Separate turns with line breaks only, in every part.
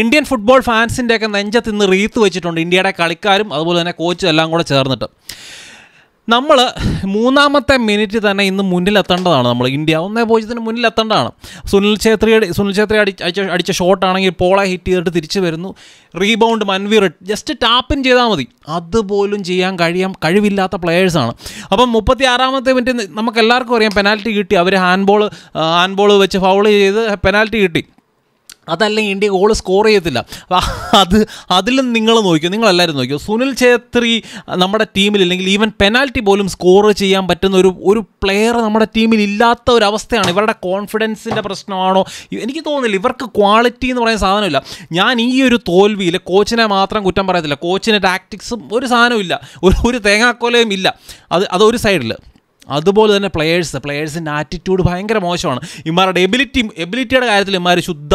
Indian football ഫാൻസിൻ്റെയൊക്കെ നെഞ്ചത്ത് ഇന്ന് wreath വെച്ചിട്ടുണ്ട് ഇന്ത്യയുടെ കളിക്കാരും അതുപോലെ തന്നെ കോച്ചും എല്ലാം കൂടെ ചേർന്നിട്ട് നമ്മൾ മൂന്നാമത്തെ മിനിറ്റ് തന്നെ ഇന്ന് മുന്നിലെത്തേണ്ടതാണ് നമ്മൾ ഇന്ത്യ ഒന്നേ പൂജ്യത്തിന് മുന്നിലെത്തേണ്ടതാണ് സുനിൽ ഛേത്രിയുടെ സുനിൽ ഛേത്രി അടിച്ച അടിച്ച ഷോട്ടാണെങ്കിൽ പോളെ ഹിറ്റ് ചെയ്തിട്ട് തിരിച്ചു വരുന്നു റീബൗണ്ട് മൻവീർ ജസ്റ്റ് ടാപ്പിൻ ചെയ്താൽ മതി അതുപോലും ചെയ്യാൻ കഴിയാൻ കഴിവില്ലാത്ത പ്ലെയേഴ്സാണ് അപ്പം മുപ്പത്തി ആറാമത്തെ മിനിറ്റ് നമുക്ക് എല്ലാവർക്കും അറിയാം പെനാൽറ്റി കിട്ടി അവർ ഹാൻഡ്ബോൾ ഹാൻഡ്ബോൾ വെച്ച് ഫൗൾ ചെയ്ത് പെനാൽറ്റി കിട്ടി അതല്ലെങ്കിൽ ഇന്ത്യ ഗോൾ സ്കോർ ചെയ്യത്തില്ല അത് അതിലും നിങ്ങൾ നോക്കിയോ നിങ്ങളെല്ലാവരും നോക്കിയോ സുനിൽ ഛേത്രി നമ്മുടെ ടീമിൽ ഇല്ലെങ്കിൽ ഈവൻ പെനാൽറ്റി പോലും സ്കോർ ചെയ്യാൻ പറ്റുന്ന ഒരു ഒരു പ്ലെയർ നമ്മുടെ ടീമിൽ ഇല്ലാത്ത ഒരു അവസ്ഥയാണ് ഇവരുടെ കോൺഫിഡൻസിൻ്റെ പ്രശ്നമാണോ എനിക്ക് തോന്നുന്നില്ല ഇവർക്ക് ക്വാളിറ്റി എന്ന് പറയുന്ന സാധനമില്ല ഞാൻ ഈ ഒരു തോൽവിയിൽ കോച്ചിനെ മാത്രം കുറ്റം പറയത്തില്ല കോച്ചിൻ്റെ ടാക്ടിക്സും ഒരു സാധനമില്ല ഒരു ഒരു തേങ്ങാക്കോലയും ഇല്ല അത് അതൊരു സൈഡിൽ അതുപോലെ തന്നെ പ്ലെയേഴ്സ് പ്ലെയേഴ്സിൻ്റെ ആറ്റിറ്റ്യൂഡ് ഭയങ്കര മോശമാണ് ഇമാരുടെ എബിലിറ്റി എബിലിറ്റിയുടെ കാര്യത്തിൽ ഇമാർ ശുദ്ധ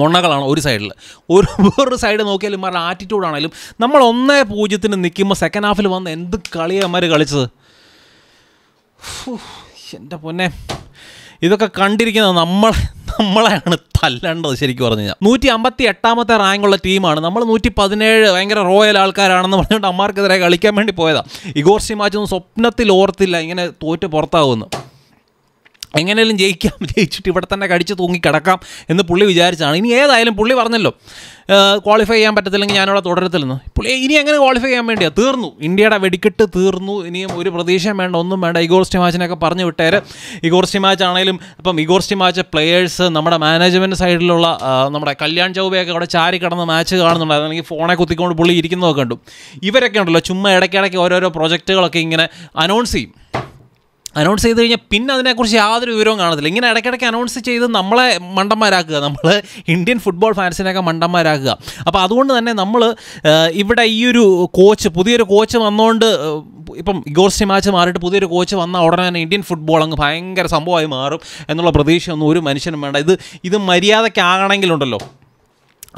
മൊണ്ണകളാണ് ഒരു സൈഡിൽ ഒരു വേറൊരു സൈഡ് നോക്കിയാലും ഇമാരുടെ ആറ്റിറ്റ്യൂഡാണെങ്കിലും നമ്മൾ ഒന്നേ പൂജ്യത്തിന് നിൽക്കുമ്പോൾ സെക്കൻഡ് ഹാഫിൽ വന്ന് എന്ത് കളിയാണ് കളിച്ചത് എൻ്റെ പൊന്നെ ഇതൊക്കെ കണ്ടിരിക്കുന്നത് നമ്മൾ നമ്മളെയാണ് തല്ലേണ്ടത് ശരിക്കും പറഞ്ഞു കഴിഞ്ഞാൽ നൂറ്റി അമ്പത്തി എട്ടാമത്തെ റാങ്കുള്ള ടീമാണ് നമ്മൾ നൂറ്റി പതിനേഴ് ഭയങ്കര റോയൽ ആൾക്കാരാണെന്ന് പറഞ്ഞുകൊണ്ട് അമ്മാർക്കെതിരെ കളിക്കാൻ വേണ്ടി പോയതാണ് ഇഗോർസി മാച്ചൊന്നും സ്വപ്നത്തിൽ ഓർത്തില്ല ഇങ്ങനെ തോറ്റ് പുറത്താകുമെന്ന് എങ്ങനെയും ജയിക്കാം ജയിച്ചിട്ട് ഇവിടെ തന്നെ കടിച്ച് തൂങ്ങി കിടക്കാം എന്ന് പുള്ളി വിചാരിച്ചാണ് ഇനി ഏതായാലും പുള്ളി പറഞ്ഞല്ലോ ക്വാളിഫൈ ചെയ്യാൻ പറ്റത്തില്ലെങ്കിൽ ഞാനവിടെ തുടരത്തില്ലെന്ന് പുള്ളി ഇനി എങ്ങനെ ക്വാളിഫൈ ചെയ്യാൻ വേണ്ടിയാ തീർന്നു ഇന്ത്യയുടെ വെടിക്കെട്ട് തീർന്നു ഇനിയും ഒരു പ്രതീക്ഷയും വേണ്ട ഒന്നും വേണ്ട ഇഗോർ സ്റ്റിമാച്ചിനൊക്കെ പറഞ്ഞു വിട്ടേര് ഇഗോർ സ്റ്റിമാച്ച് ആണെങ്കിലും അപ്പം ഇഗോർ സ്റ്റിമാച്ച പ്ലേയേഴ്സ് നമ്മുടെ മാനേജ്മെൻറ്റ് സൈഡിലുള്ള നമ്മുടെ കല്യാൺ ചൗബയൊക്കെ അവിടെ ചാരി കിടന്ന് മാച്ച് കാണുന്നുണ്ടായിരുന്നു അല്ലെങ്കിൽ ഫോണെ കുത്തിക്കൊണ്ട് പുള്ളി ഇരിക്കുന്നതൊക്കെ കണ്ടു ഇവരൊക്കെ ഉണ്ടല്ലോ ചുമ്മാ ഇടയ്ക്കിടയ്ക്ക് ഓരോരോ പ്രൊജക്റ്റുകളൊക്കെ ഇങ്ങനെ അനൗൺസ് ചെയ്യും അനൗൺസ് ചെയ്ത് കഴിഞ്ഞാൽ പിന്നെ അതിനെക്കുറിച്ച് യാതൊരു വിവരവും കാണത്തില്ല ഇങ്ങനെ ഇടയ്ക്കിടയ്ക്ക് അനൗൺസ് ചെയ്ത് നമ്മളെ മണ്ടന്മാരാക്കുക നമ്മൾ ഇന്ത്യൻ ഫുട്ബോൾ ഫാൻസിനെയൊക്കെ മണ്ടന്മാരാക്കുക അപ്പോൾ അതുകൊണ്ട് തന്നെ നമ്മൾ ഇവിടെ ഈ ഒരു കോച്ച് പുതിയൊരു കോച്ച് വന്നുകൊണ്ട് ഇപ്പം ഇഗോർ മാച്ച് മാറിയിട്ട് പുതിയൊരു കോച്ച് വന്ന ഉടനെ തന്നെ ഇന്ത്യൻ ഫുട്ബോൾ അങ്ങ് ഭയങ്കര സംഭവമായി മാറും എന്നുള്ള പ്രതീക്ഷയൊന്നും ഒരു മനുഷ്യനും വേണ്ട ഇത് ഇത് മര്യാദയ്ക്കാകണമെങ്കിലുണ്ടല്ലോ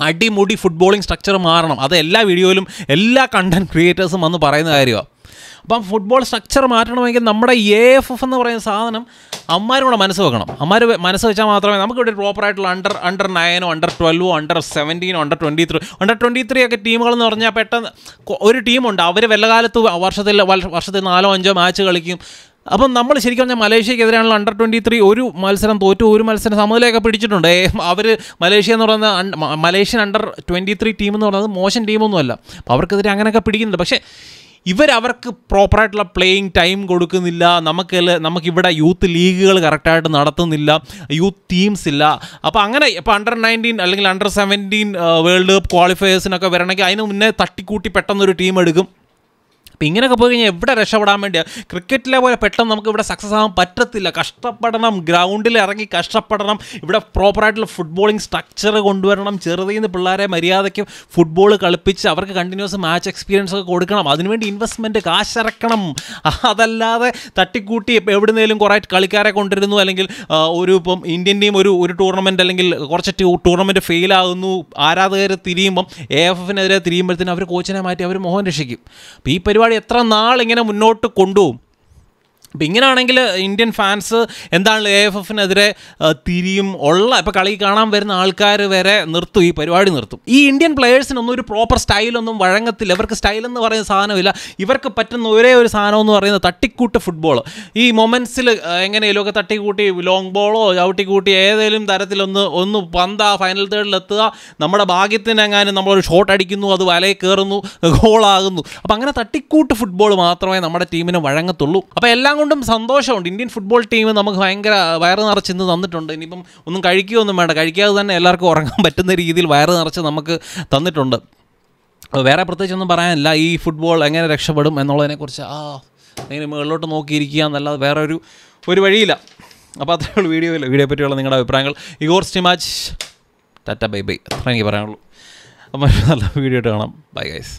അടിമുടി ഫുട്ബോളിംഗ് സ്ട്രക്ചർ മാറണം അത് എല്ലാ വീഡിയോയിലും എല്ലാ കണ്ടൻറ് ക്രിയേറ്റേഴ്സും വന്ന് പറയുന്ന കാര്യമാണ് അപ്പം ഫുട്ബോൾ സ്ട്രക്ചർ മാറ്റണമെങ്കിൽ നമ്മുടെ എ എഫ് എഫ് എന്ന് പറയുന്ന സാധനം അമ്മമാരുടെ മനസ്സ് വെക്കണം അമ്മമാർ മനസ്സ് വെച്ചാൽ മാത്രമേ നമുക്കിവിടെ പ്രോപ്പറായിട്ടുള്ള അണ്ടർ അണ്ടർ നയനോ അണ്ടർ ട്വൽവോ അണ്ടർ സെവൻറ്റീനോ under twenty three under twenty three ഒക്കെ ടീമുകളെന്ന് പറഞ്ഞാൽ പെട്ടെന്ന് ഒരു ടീമുണ്ട് അവർ വെല്ലകാലത്ത് വർഷത്തിൽ വർഷത്തിൽ നാലോ അഞ്ചോ മാച്ച് കളിക്കും അപ്പം നമ്മൾ ശരിക്കും പറഞ്ഞാൽ മലേഷ്യക്കെതിരെയാണ് അണ്ടർ ട്വൻറ്റി ത്രീ ഒരു മത്സരം തോറ്റു ഒരു മത്സരം സമനിലയൊക്കെ പിടിച്ചിട്ടുണ്ട് അവർ മലേഷ്യ എന്ന് പറയുന്ന Malaysian under twenty three team എന്ന് പറയുന്നത് മോശം ടീമൊന്നുമല്ല അപ്പോൾ അവർക്കെതിരെ അങ്ങനെയൊക്കെ പിടിക്കുന്നുണ്ട് പക്ഷേ ഇവരവർക്ക് പ്രോപ്പറായിട്ടുള്ള പ്ലേയിങ് ടൈം കൊടുക്കുന്നില്ല നമുക്ക് നമുക്കിവിടെ യൂത്ത് ലീഗുകൾ കറക്റ്റായിട്ട് നടത്തുന്നില്ല യൂത്ത് ടീംസ് ഇല്ല അപ്പോൾ അങ്ങനെ ഇപ്പോൾ അണ്ടർ നയൻറ്റീൻ അല്ലെങ്കിൽ അണ്ടർ സെവൻറ്റീൻ വേൾഡ് കപ്പ് ക്വാളിഫയേഴ്സിനൊക്കെ വരണമെങ്കിൽ അതിന് മുന്നേ തട്ടിക്കൂട്ടി പെട്ടെന്നൊരു ടീം എടുക്കും അപ്പം ഇങ്ങനെയൊക്കെ പോയി കഴിഞ്ഞാൽ എവിടെ രക്ഷപ്പെടാൻ വേണ്ടിയാണ് ക്രിക്കറ്റിലെ പോലെ പെട്ടെന്ന് നമുക്ക് ഇവിടെ സക്സസ് ആവാൻ പറ്റത്തില്ല കഷ്ടപ്പെടണം ഗ്രൗണ്ടിൽ ഇറങ്ങി കഷ്ടപ്പെടണം ഇവിടെ പ്രോപ്പറായിട്ടുള്ള ഫുട്ബോളിംഗ് സ്ട്രക്ചർ കൊണ്ടുവരണം ചെറുതിൽ നിന്ന് പിള്ളേരെ മര്യാദയ്ക്ക് ഫുട്ബോൾ കളിപ്പിച്ച് അവർക്ക് കണ്ടിന്യൂസ് മാച്ച് എക്സ്പീരിയൻസ് ഒക്കെ കൊടുക്കണം അതിനുവേണ്ടി ഇൻവെസ്റ്റ്മെൻറ്റ് കാശിറക്കണം അതല്ലാതെ തട്ടിക്കൂട്ടി എവിടുന്നേലും കുറേ കളിക്കാരെ കൊണ്ടിരുന്നു അല്ലെങ്കിൽ ഒരു ഇപ്പം ഇന്ത്യൻ ടീം ഒരു ഒരു ടൂർണമെൻറ്റ് അല്ലെങ്കിൽ കുറച്ച് ടൂർണമെൻറ്റ് ഫെയിലാകുന്നു ആരാധകർ തിരിയുമ്പം എ എഫ് എഫിനെതിരെ തിരിയുമ്പോഴത്തേനും അവർ കോച്ചിനെ മാറ്റി അവർ മോഹൻ രക്ഷിക്കും അപ്പോൾ ഈ പരിപാടി പരിപാടി എത്ര നാൾ ഇങ്ങനെ മുന്നോട്ട് കൊണ്ടുപോകും അപ്പം ഇങ്ങനെയാണെങ്കിൽ ഇന്ത്യൻ ഫാൻസ് എന്താണ് എ എഫ് എഫിനെതിരെ തിരിയും ഉള്ള ഇപ്പം കളി കാണാൻ വരുന്ന ആൾക്കാർ വരെ നിർത്തും ഈ പരിപാടി നിർത്തും ഈ ഇന്ത്യൻ പ്ലെയേഴ്സിനൊന്നും ഒരു പ്രോപ്പർ സ്റ്റൈലൊന്നും വഴങ്ങത്തില്ല ഇവർക്ക് സ്റ്റൈൽ എന്ന് പറയുന്ന സാധനമില്ല ഇവർക്ക് പറ്റുന്ന ഒരേ ഒരു സാധനം എന്ന് പറയുന്നത് തട്ടിക്കൂട്ട് ഫുട്ബോൾ ഈ മൊമെൻസിൽ എങ്ങനെയെങ്കിലുമൊക്കെ തട്ടിക്കൂട്ടി ലോങ് ബോളോ ചവിട്ടിക്കൂട്ടി ഏതെങ്കിലും തരത്തിലൊന്ന് ഒന്ന് പന്ത ഫൈനൽ തേർഡിൽ എത്തുക നമ്മുടെ ഭാഗ്യത്തിനെങ്ങാനും നമ്മളൊരു ഷോട്ട് അടിക്കുന്നു അത് വലയിൽ കയറുന്നു ഗോളാകുന്നു അപ്പം അങ്ങനെ തട്ടിക്കൂട്ട് ഫുട്ബോൾ മാത്രമേ നമ്മുടെ ടീമിന് വഴങ്ങത്തുള്ളൂ അപ്പോൾ എല്ലാം കൊണ്ടും സന്തോഷമുണ്ട് ഇന്ത്യൻ ഫുട്ബോൾ ടീം നമുക്ക് ഭയങ്കര വയറ് നിറച്ച് ഇന്ന് തന്നിട്ടുണ്ട് ഇനിയിപ്പം ഒന്നും കഴിക്കുകയൊന്നും വേണ്ട കഴിക്കാതെ തന്നെ എല്ലാവർക്കും ഉറങ്ങാൻ പറ്റുന്ന രീതിയിൽ വയറ് നിറച്ച് നമുക്ക് തന്നിട്ടുണ്ട് വേറെ പ്രത്യേകിച്ചൊന്നും പറയാനില്ല ഈ ഫുട്ബോൾ എങ്ങനെ രക്ഷപ്പെടും എന്നുള്ളതിനെക്കുറിച്ച് ആ ഇങ്ങനെ മുകളിലോട്ട് നോക്കിയിരിക്കുക എന്നല്ലാതെ വേറെ ഒരു ഒരു വഴിയില്ല അപ്പോൾ അത്രയേ ഉള്ളൂ വീഡിയോയിൽ വീഡിയോ പറ്റിയുള്ള നിങ്ങളുടെ അഭിപ്രായങ്ങൾ Igor Stimac tata bye bye അത്ര എനിക്ക് പറയാനുള്ളൂ അപ്പോൾ നല്ല വീഡിയോ ഇട്ട് കാണാം ബൈ ഗൈസ്